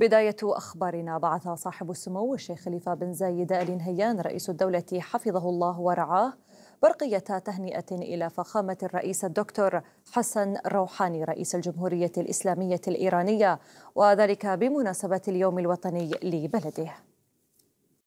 بداية أخبارنا بعث صاحب السمو الشيخ خليفة بن زايد آل نهيان رئيس الدولة حفظه الله ورعاه برقية تهنئة إلى فخامة الرئيس الدكتور حسن روحاني رئيس الجمهورية الإسلامية الإيرانية وذلك بمناسبة اليوم الوطني لبلده